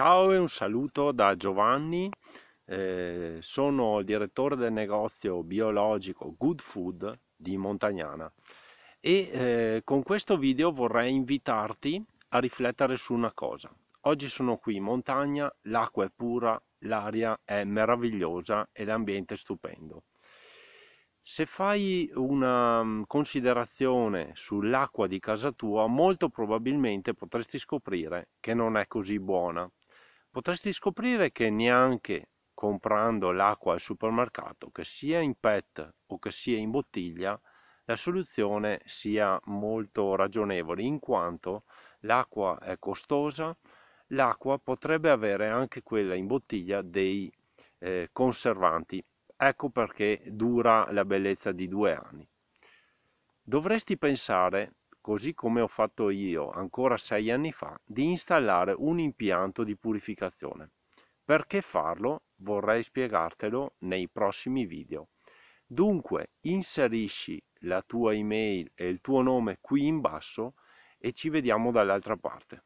Ciao e un saluto da Giovanni, eh, sono il direttore del negozio biologico Good Food di Montagnana e eh, con questo video vorrei invitarti a riflettere su una cosa. Oggi sono qui in montagna, l'acqua è pura, l'aria è meravigliosa e l'ambiente è stupendo. Se fai una mm, considerazione sull'acqua di casa tua, molto probabilmente potresti scoprire che non è così buona potresti scoprire che neanche comprando l'acqua al supermercato, che sia in PET o che sia in bottiglia, la soluzione sia molto ragionevole, in quanto l'acqua è costosa, l'acqua potrebbe avere anche quella in bottiglia dei eh, conservanti. Ecco perché dura la bellezza di due anni. Dovresti pensare così come ho fatto io ancora sei anni fa, di installare un impianto di purificazione. Perché farlo? Vorrei spiegartelo nei prossimi video. Dunque inserisci la tua email e il tuo nome qui in basso e ci vediamo dall'altra parte.